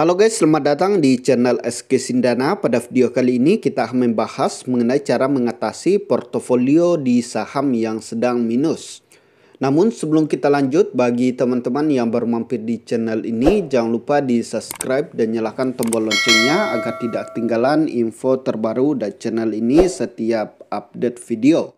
Halo guys, selamat datang di channel SK Sindana. Pada video kali ini kita akan membahas mengenai cara mengatasi portofolio di saham yang sedang minus. Namun sebelum kita lanjut, bagi teman-teman yang baru mampir di channel ini, jangan lupa di subscribe dan nyalakan tombol loncengnya agar tidak ketinggalan info terbaru dari channel ini setiap update video.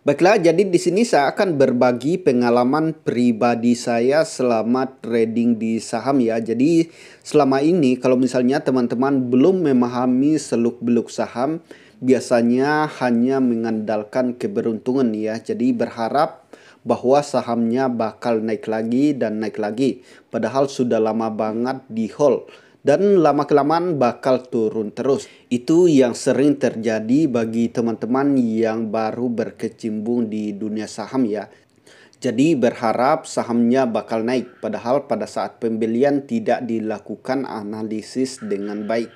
Baiklah, jadi di sini saya akan berbagi pengalaman pribadi saya selama trading di saham ya. Jadi selama ini kalau misalnya teman-teman belum memahami seluk-beluk saham, biasanya hanya mengandalkan keberuntungan ya. Jadi berharap bahwa sahamnya bakal naik lagi dan naik lagi. Padahal sudah lama banget di hold dan lama-kelamaan bakal turun terus. Itu yang sering terjadi bagi teman-teman yang baru berkecimpung di dunia saham ya. Jadi berharap sahamnya bakal naik padahal pada saat pembelian tidak dilakukan analisis dengan baik.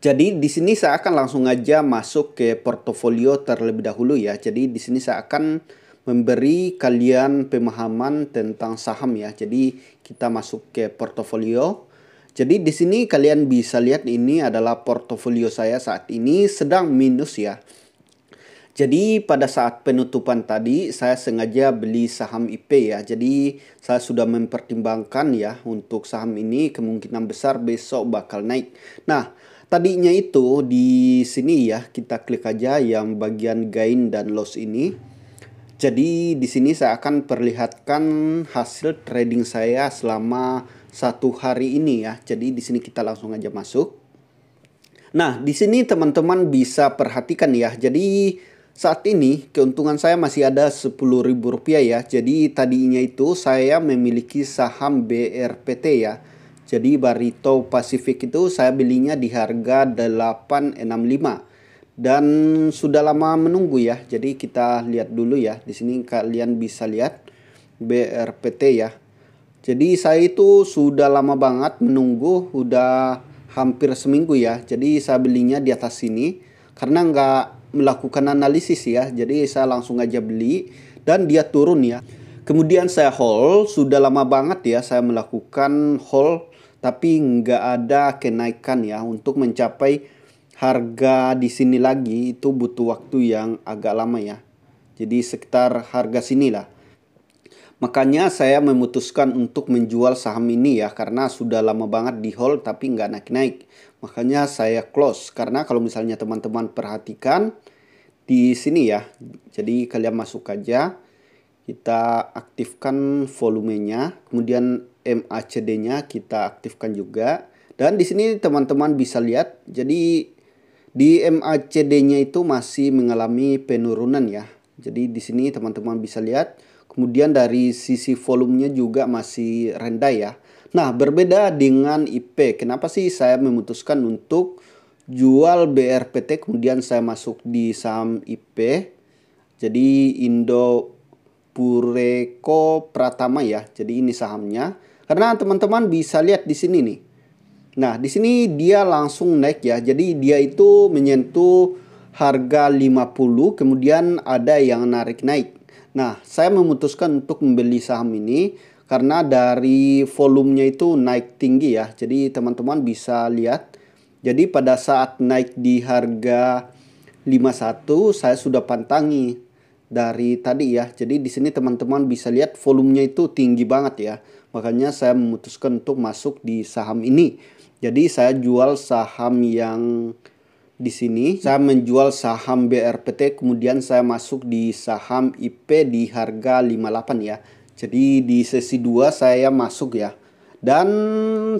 Jadi di sini saya akan langsung aja masuk ke portofolio terlebih dahulu ya. Jadi di sini saya akan memberi kalian pemahaman tentang saham ya. Jadi kita masuk ke portofolio. Jadi di sini kalian bisa lihat ini adalah portofolio saya saat ini sedang minus ya. Jadi pada saat penutupan tadi saya sengaja beli saham IP ya. Jadi saya sudah mempertimbangkan ya untuk saham ini kemungkinan besar besok bakal naik. Nah, tadinya itu di sini ya kita klik aja yang bagian gain dan loss ini. Jadi di sini saya akan perlihatkan hasil trading saya selama satu hari ini ya. Jadi di sini kita langsung aja masuk. Nah, di sini teman-teman bisa perhatikan ya. Jadi saat ini keuntungan saya masih ada Rp10.000 ya. Jadi tadinya itu saya memiliki saham BRPT ya. Jadi Barito Pacific itu saya belinya di harga 865 dan sudah lama menunggu ya. Jadi kita lihat dulu ya. Di sini kalian bisa lihat BRPT ya. Jadi saya itu sudah lama banget menunggu, udah hampir seminggu ya. Jadi saya belinya di atas sini karena nggak melakukan analisis ya. Jadi saya langsung aja beli dan dia turun ya. Kemudian saya hold sudah lama banget ya saya melakukan hold tapi nggak ada kenaikan ya untuk mencapai harga di sini lagi itu butuh waktu yang agak lama ya. Jadi sekitar harga sinilah. Makanya saya memutuskan untuk menjual saham ini ya karena sudah lama banget di hold tapi nggak naik-naik. Makanya saya close karena kalau misalnya teman-teman perhatikan di sini ya. Jadi kalian masuk aja kita aktifkan volumenya, kemudian MACD-nya kita aktifkan juga. Dan di sini teman-teman bisa lihat jadi di MACD-nya itu masih mengalami penurunan ya jadi di sini teman-teman bisa lihat. Kemudian dari sisi volumenya juga masih rendah ya. Nah, berbeda dengan IP. Kenapa sih saya memutuskan untuk jual BRPT kemudian saya masuk di saham IP. Jadi Indo Pureko Pratama ya. Jadi ini sahamnya. Karena teman-teman bisa lihat di sini nih. Nah, di sini dia langsung naik ya. Jadi dia itu menyentuh harga 50 kemudian ada yang narik naik. Nah, saya memutuskan untuk membeli saham ini karena dari volumenya itu naik tinggi ya. Jadi teman-teman bisa lihat. Jadi pada saat naik di harga 51 saya sudah pantangi dari tadi ya. Jadi di sini teman-teman bisa lihat volumenya itu tinggi banget ya. Makanya saya memutuskan untuk masuk di saham ini. Jadi saya jual saham yang di sini. Saya menjual saham BRPT, kemudian saya masuk di saham IP di harga 58 ya. Jadi di sesi 2 saya masuk ya. Dan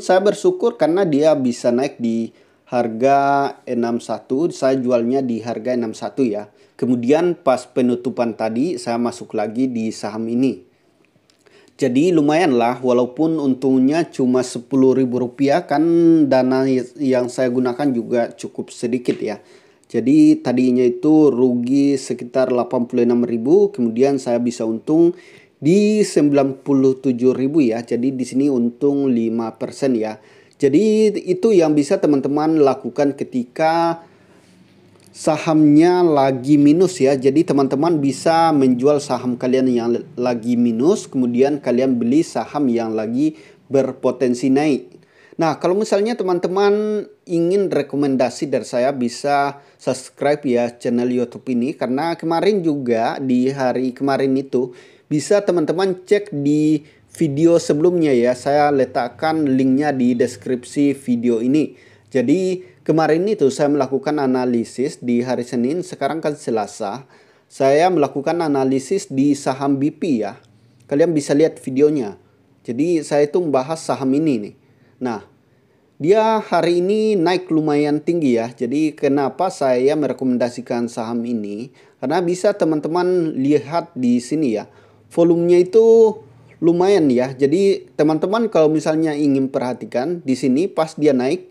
saya bersyukur karena dia bisa naik di harga 61, saya jualnya di harga 61 ya. Kemudian pas penutupan tadi saya masuk lagi di saham ini. Jadi lumayan lah walaupun untungnya cuma Rp10.000 kan dana yang saya gunakan juga cukup sedikit ya. Jadi tadinya itu rugi sekitar 86.000 kemudian saya bisa untung di 97.000 ya. Jadi di sini untung 5% ya. Jadi itu yang bisa teman-teman lakukan ketika sahamnya lagi minus ya. Jadi teman-teman bisa menjual saham kalian yang lagi minus, kemudian kalian beli saham yang lagi berpotensi naik. Nah, kalau misalnya teman-teman ingin rekomendasi dari saya bisa subscribe ya channel YouTube ini karena kemarin juga di hari kemarin itu bisa teman-teman cek di video sebelumnya ya. Saya letakkan linknya di deskripsi video ini. Jadi Kemarin itu saya melakukan analisis di hari Senin, sekarang kan Selasa. Saya melakukan analisis di saham BP ya. Kalian bisa lihat videonya. Jadi saya itu membahas saham ini nih. Nah, dia hari ini naik lumayan tinggi ya. Jadi kenapa saya merekomendasikan saham ini? Karena bisa teman-teman lihat di sini ya. Volumenya itu lumayan ya. Jadi teman-teman kalau misalnya ingin perhatikan di sini pas dia naik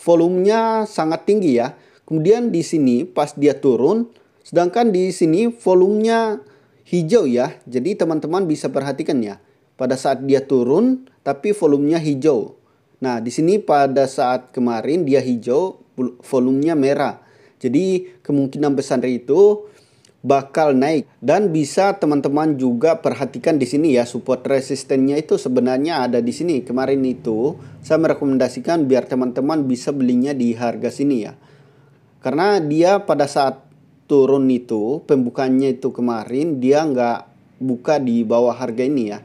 volumenya sangat tinggi ya. Kemudian di sini pas dia turun, sedangkan di sini volumenya hijau ya. Jadi teman-teman bisa perhatikan ya. Pada saat dia turun tapi volumenya hijau. Nah, di sini pada saat kemarin dia hijau, volumenya merah. Jadi kemungkinan besar itu bakal naik dan bisa teman-teman juga perhatikan di sini ya support resistennya itu sebenarnya ada di sini kemarin itu saya merekomendasikan biar teman-teman bisa belinya di harga sini ya karena dia pada saat turun itu pembukanya itu kemarin dia nggak buka di bawah harga ini ya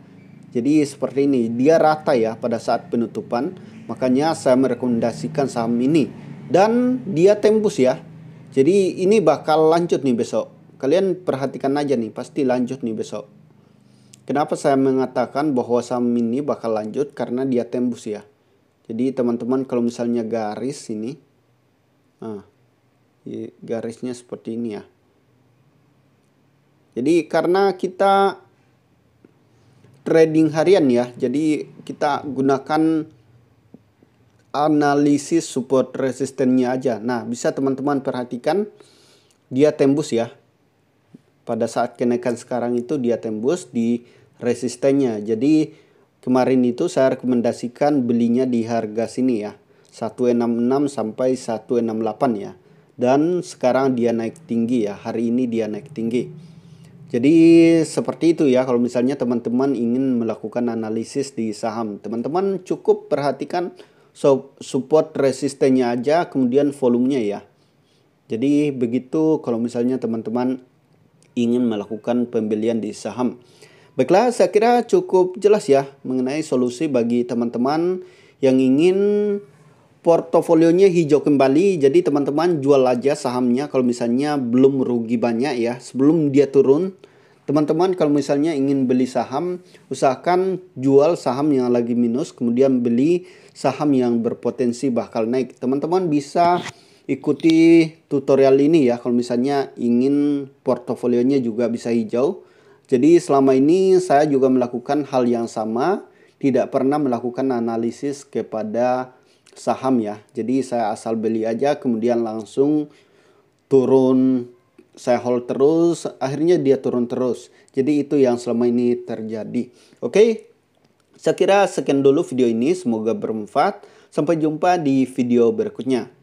jadi seperti ini dia rata ya pada saat penutupan makanya saya merekomendasikan saham ini dan dia tembus ya jadi ini bakal lanjut nih besok Kalian perhatikan aja nih, pasti lanjut nih besok. Kenapa saya mengatakan bahwa saham ini bakal lanjut karena dia tembus ya. Jadi teman-teman kalau misalnya garis ini, nah, garisnya seperti ini ya. Jadi karena kita trading harian ya, jadi kita gunakan analisis support resistennya aja. Nah, bisa teman-teman perhatikan dia tembus ya pada saat kenaikan sekarang itu dia tembus di resistennya. Jadi kemarin itu saya rekomendasikan belinya di harga sini ya. 166 sampai 168 ya. Dan sekarang dia naik tinggi ya. Hari ini dia naik tinggi. Jadi seperti itu ya kalau misalnya teman-teman ingin melakukan analisis di saham. Teman-teman cukup perhatikan support resistennya aja kemudian volumenya ya. Jadi begitu kalau misalnya teman-teman ingin melakukan pembelian di saham. Baiklah, saya kira cukup jelas ya mengenai solusi bagi teman-teman yang ingin portofolionya hijau kembali. Jadi teman-teman jual aja sahamnya kalau misalnya belum rugi banyak ya sebelum dia turun. Teman-teman kalau misalnya ingin beli saham, usahakan jual saham yang lagi minus kemudian beli saham yang berpotensi bakal naik. Teman-teman bisa ikuti tutorial ini ya kalau misalnya ingin portofolionya juga bisa hijau. Jadi selama ini saya juga melakukan hal yang sama, tidak pernah melakukan analisis kepada saham ya. Jadi saya asal beli aja kemudian langsung turun saya hold terus, akhirnya dia turun terus. Jadi itu yang selama ini terjadi. Oke. Okay? Saya kira sekian dulu video ini, semoga bermanfaat. Sampai jumpa di video berikutnya.